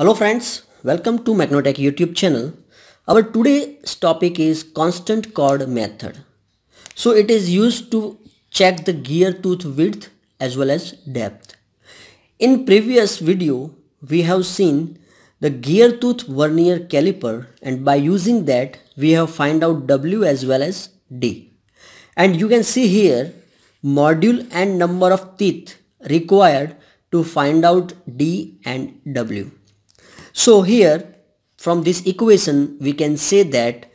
Hello friends, welcome to Magnotech YouTube channel. Our today's topic is constant chord method. So it is used to check the gear tooth width as well as depth. In previous video, we have seen the gear tooth vernier caliper and by using that, we have find out W as well as D. And you can see here, module and number of teeth required to find out D and W. So here from this equation we can say that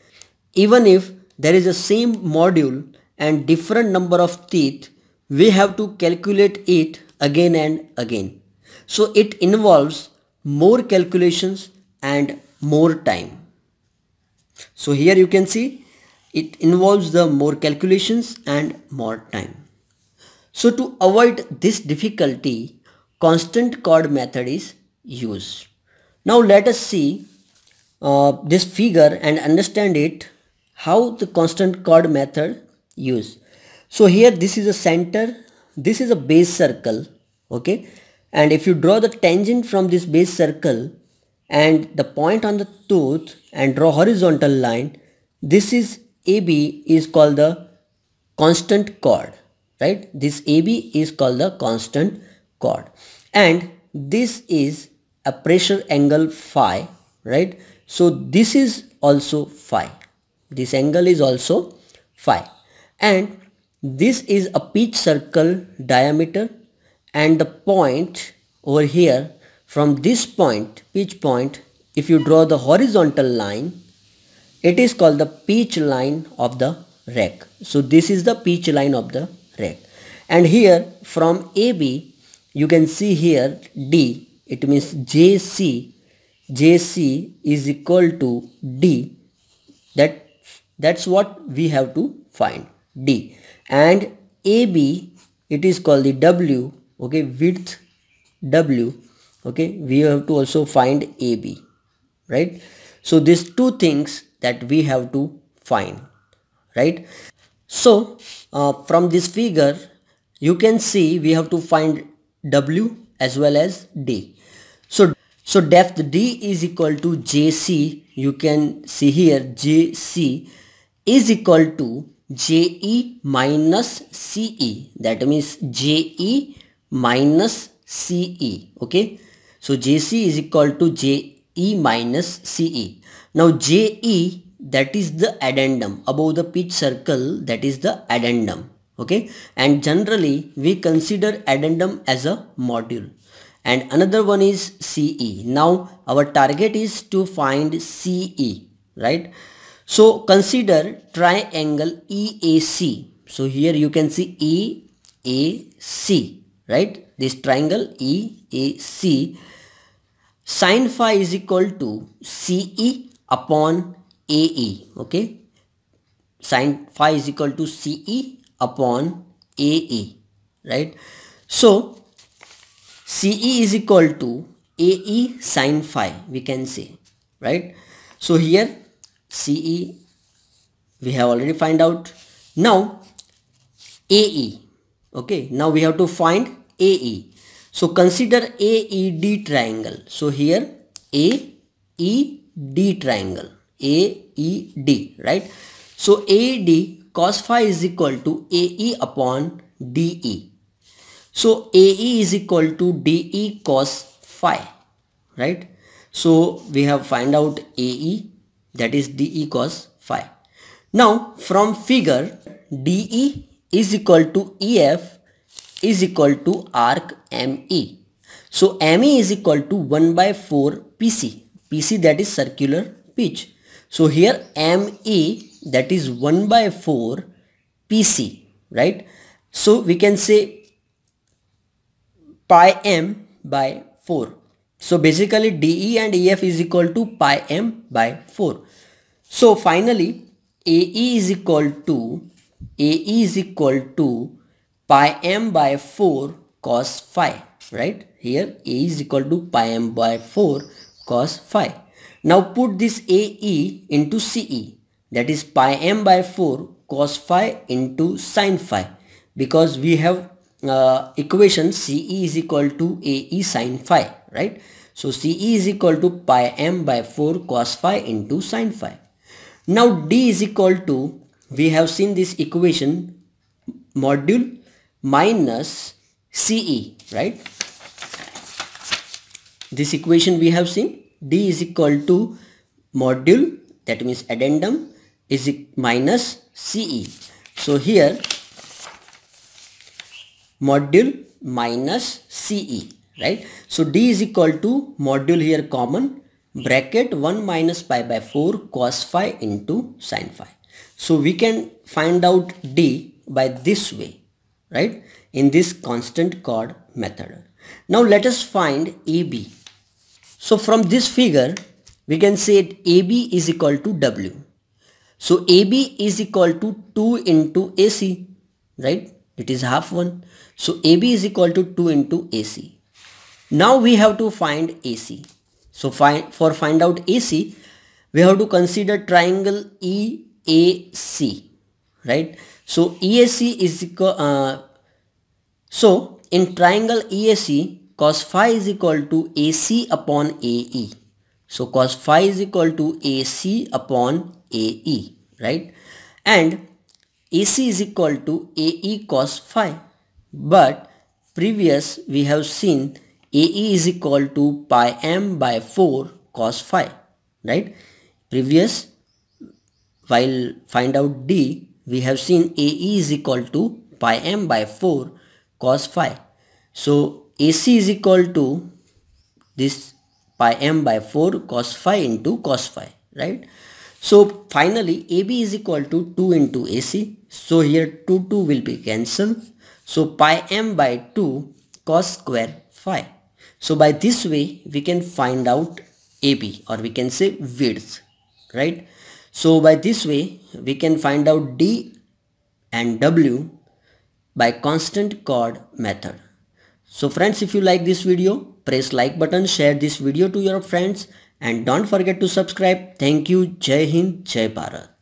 even if there is a same module and different number of teeth we have to calculate it again and again. So it involves more calculations and more time. So here you can see it involves the more calculations and more time. So to avoid this difficulty constant chord method is used. Now let us see uh, this figure and understand it how the constant chord method used. So here this is a center, this is a base circle, okay. And if you draw the tangent from this base circle and the point on the tooth and draw horizontal line, this is AB is called the constant chord, right? This AB is called the constant chord. And this is a pressure angle phi right so this is also phi this angle is also phi and this is a pitch circle diameter and the point over here from this point pitch point if you draw the horizontal line it is called the pitch line of the rack so this is the pitch line of the rack and here from AB you can see here D it means JC JC is equal to D that that's what we have to find D and AB it is called the W okay width W okay we have to also find AB right so these two things that we have to find right so uh, from this figure you can see we have to find W as well as D so depth D is equal to JC, you can see here JC is equal to JE minus CE that means JE minus CE okay so JC is equal to JE minus CE now JE that is the addendum above the pitch circle that is the addendum okay and generally we consider addendum as a module and another one is CE. Now our target is to find CE, right? So consider triangle EAC. So here you can see EAC, right? This triangle EAC sine phi is equal to CE upon AE, okay? Sine phi is equal to CE upon AE, right? So CE is equal to AE sine phi we can say right so here CE we have already find out now AE okay now we have to find AE so consider AED triangle so here AED triangle AED right so AD cos phi is equal to AE upon DE so AE is equal to DE cos phi, right? So we have find out AE that is DE cos phi. Now from figure DE is equal to EF is equal to arc ME. So ME is equal to 1 by 4 PC. PC that is circular pitch. So here ME that is 1 by 4 PC, right? So we can say pi m by 4. So basically DE and EF is equal to pi m by 4. So finally AE is equal to AE is equal to pi m by 4 cos phi right here A is equal to pi m by 4 cos phi. Now put this AE into CE that is pi m by 4 cos phi into sin phi because we have uh, equation CE is equal to AE sine phi, right? So CE is equal to pi m by 4 cos phi into sine phi. Now D is equal to, we have seen this equation module minus CE, right? This equation we have seen D is equal to module that means addendum is minus CE. So here module minus CE, right? So D is equal to module here common bracket 1 minus pi by 4 cos phi into sin phi. So we can find out D by this way, right? In this constant chord method. Now let us find AB. So from this figure, we can say AB is equal to W. So AB is equal to 2 into AC, right? It is half 1. So AB is equal to 2 into AC. Now we have to find AC. So for find out AC, we have to consider triangle EAC, right? So EAC is equal, uh, so in triangle EAC, cos phi is equal to AC upon AE. So cos phi is equal to AC upon AE, right? And AC is equal to AE cos phi. But previous we have seen AE is equal to pi m by 4 cos phi. Right? Previous while find out D we have seen AE is equal to pi m by 4 cos phi. So AC is equal to this pi m by 4 cos phi into cos phi. Right? So finally AB is equal to 2 into AC. So here 2 2 will be cancelled. So pi m by 2 cos square phi. So by this way we can find out AB or we can say width right. So by this way we can find out D and W by constant chord method. So friends if you like this video press like button share this video to your friends and don't forget to subscribe. Thank you. Jai Hind, Jai Bharat.